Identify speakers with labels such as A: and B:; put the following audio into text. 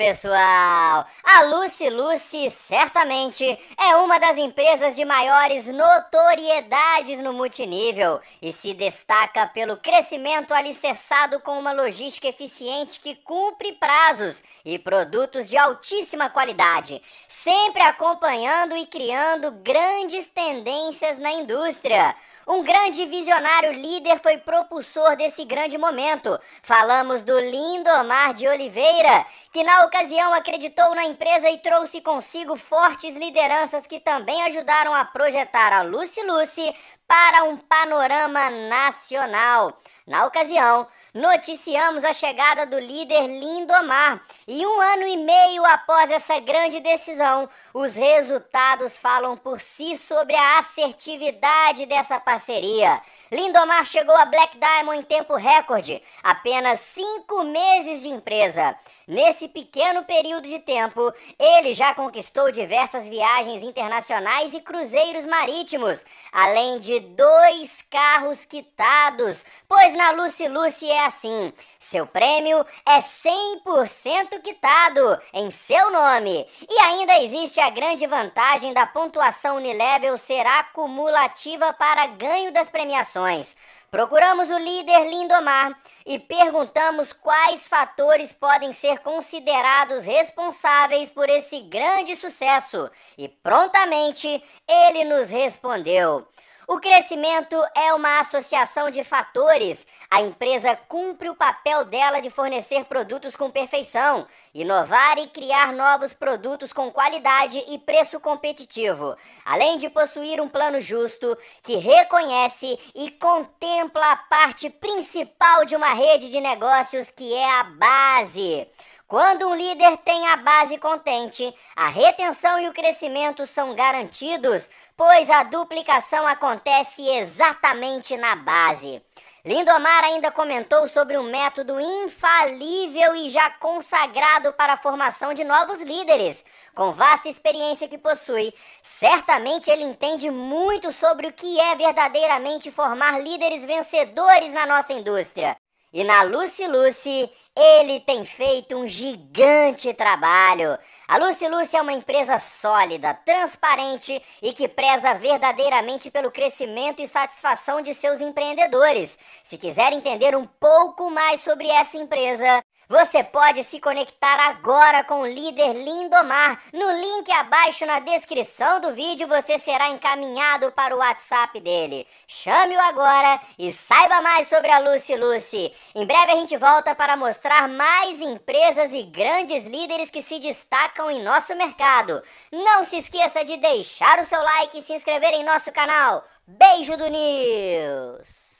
A: pessoal! A Lucy Lucy certamente é uma das empresas de maiores notoriedades no multinível e se destaca pelo crescimento alicerçado com uma logística eficiente que cumpre prazos e produtos de altíssima qualidade, sempre acompanhando e criando grandes tendências na indústria. Um grande visionário líder foi propulsor desse grande momento. Falamos do Lindomar de Oliveira, que na ocasião acreditou na empresa e trouxe consigo fortes lideranças que também ajudaram a projetar a Lucy Lucy para um panorama nacional. Na ocasião, noticiamos a chegada do líder Lindomar e um ano e meio após essa grande decisão, os resultados falam por si sobre a assertividade dessa parceria. Lindomar chegou a Black Diamond em tempo recorde, apenas cinco meses de empresa. Nesse pequeno período de tempo, ele já conquistou diversas viagens internacionais e cruzeiros marítimos, além de dois carros quitados, pois na Lucy Lucy é assim. Seu prêmio é 100% quitado em seu nome. E ainda existe a grande vantagem da pontuação Unilevel ser acumulativa para ganho das premiações. Procuramos o líder Lindomar e perguntamos quais fatores podem ser considerados responsáveis por esse grande sucesso. E prontamente ele nos respondeu. O crescimento é uma associação de fatores. A empresa cumpre o papel dela de fornecer produtos com perfeição, inovar e criar novos produtos com qualidade e preço competitivo, além de possuir um plano justo que reconhece e contempla a parte principal de uma rede de negócios que é a base. Quando um líder tem a base contente, a retenção e o crescimento são garantidos, pois a duplicação acontece exatamente na base. Lindomar ainda comentou sobre um método infalível e já consagrado para a formação de novos líderes. Com vasta experiência que possui, certamente ele entende muito sobre o que é verdadeiramente formar líderes vencedores na nossa indústria. E na Lucy Lucy, ele tem feito um gigante trabalho. A Lucy Lucy é uma empresa sólida, transparente e que preza verdadeiramente pelo crescimento e satisfação de seus empreendedores. Se quiser entender um pouco mais sobre essa empresa, você pode se conectar agora com o líder Lindomar. No link abaixo na descrição do vídeo você será encaminhado para o WhatsApp dele. Chame-o agora e saiba mais sobre a Lucy Lucy. Em breve a gente volta para mostrar mais empresas e grandes líderes que se destacam em nosso mercado. Não se esqueça de deixar o seu like e se inscrever em nosso canal. Beijo do News!